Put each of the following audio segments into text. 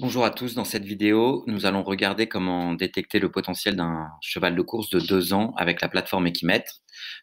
Bonjour à tous, dans cette vidéo, nous allons regarder comment détecter le potentiel d'un cheval de course de deux ans avec la plateforme Equimètre.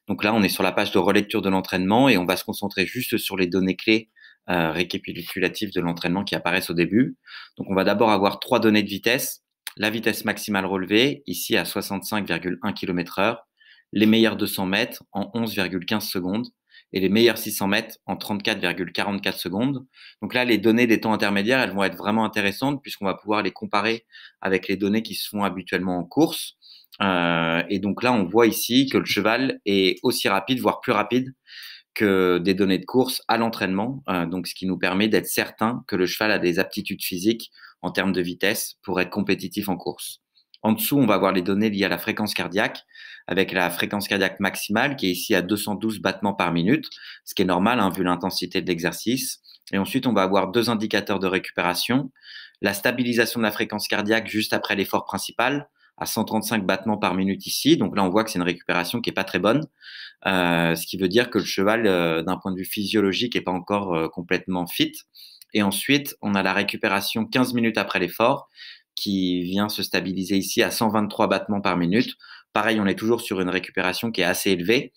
Donc là, on est sur la page de relecture de l'entraînement et on va se concentrer juste sur les données clés euh, récapitulatives de l'entraînement qui apparaissent au début. Donc on va d'abord avoir trois données de vitesse. La vitesse maximale relevée, ici à 65,1 km heure, les meilleurs 200 mètres en 11,15 secondes, et les meilleurs 600 mètres en 34,44 secondes. Donc là, les données des temps intermédiaires, elles vont être vraiment intéressantes puisqu'on va pouvoir les comparer avec les données qui se font habituellement en course. Euh, et donc là, on voit ici que le cheval est aussi rapide, voire plus rapide que des données de course à l'entraînement. Euh, donc, ce qui nous permet d'être certain que le cheval a des aptitudes physiques en termes de vitesse pour être compétitif en course. En dessous, on va avoir les données liées à la fréquence cardiaque, avec la fréquence cardiaque maximale qui est ici à 212 battements par minute, ce qui est normal hein, vu l'intensité de l'exercice. Et ensuite, on va avoir deux indicateurs de récupération, la stabilisation de la fréquence cardiaque juste après l'effort principal, à 135 battements par minute ici. Donc là, on voit que c'est une récupération qui n'est pas très bonne, euh, ce qui veut dire que le cheval, euh, d'un point de vue physiologique, n'est pas encore euh, complètement fit. Et ensuite, on a la récupération 15 minutes après l'effort, qui vient se stabiliser ici à 123 battements par minute. Pareil, on est toujours sur une récupération qui est assez élevée.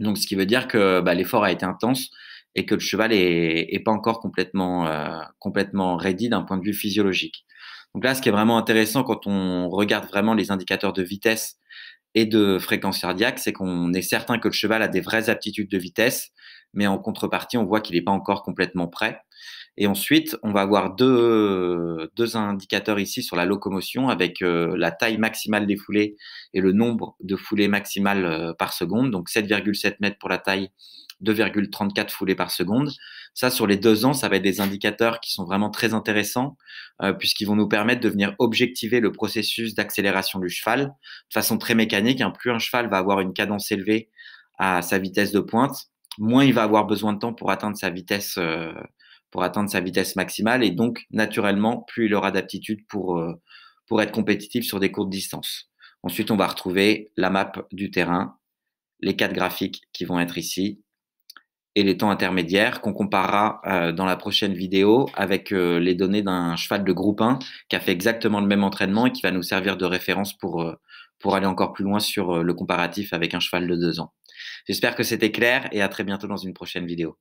Donc, ce qui veut dire que bah, l'effort a été intense et que le cheval est, pas encore complètement, euh, complètement ready d'un point de vue physiologique. Donc là, ce qui est vraiment intéressant quand on regarde vraiment les indicateurs de vitesse et de fréquence cardiaque, c'est qu'on est certain que le cheval a des vraies aptitudes de vitesse, mais en contrepartie, on voit qu'il n'est pas encore complètement prêt. Et ensuite, on va avoir deux, indicateurs ici sur la locomotion avec euh, la taille maximale des foulées et le nombre de foulées maximales euh, par seconde. Donc 7,7 mètres pour la taille, 2,34 foulées par seconde. Ça, sur les deux ans, ça va être des indicateurs qui sont vraiment très intéressants euh, puisqu'ils vont nous permettre de venir objectiver le processus d'accélération du cheval de façon très mécanique. un hein, Plus un cheval va avoir une cadence élevée à sa vitesse de pointe, moins il va avoir besoin de temps pour atteindre sa vitesse, euh, pour atteindre sa vitesse maximale, et donc naturellement, plus il aura d'aptitude pour, euh, pour être compétitif sur des courtes distances. Ensuite, on va retrouver la map du terrain, les quatre graphiques qui vont être ici, et les temps intermédiaires qu'on comparera euh, dans la prochaine vidéo avec les données d'un cheval de groupe 1 qui a fait exactement le même entraînement et qui va nous servir de référence pour, pour aller encore plus loin sur le comparatif avec un cheval de deux ans. J'espère que c'était clair et à très bientôt dans une prochaine vidéo.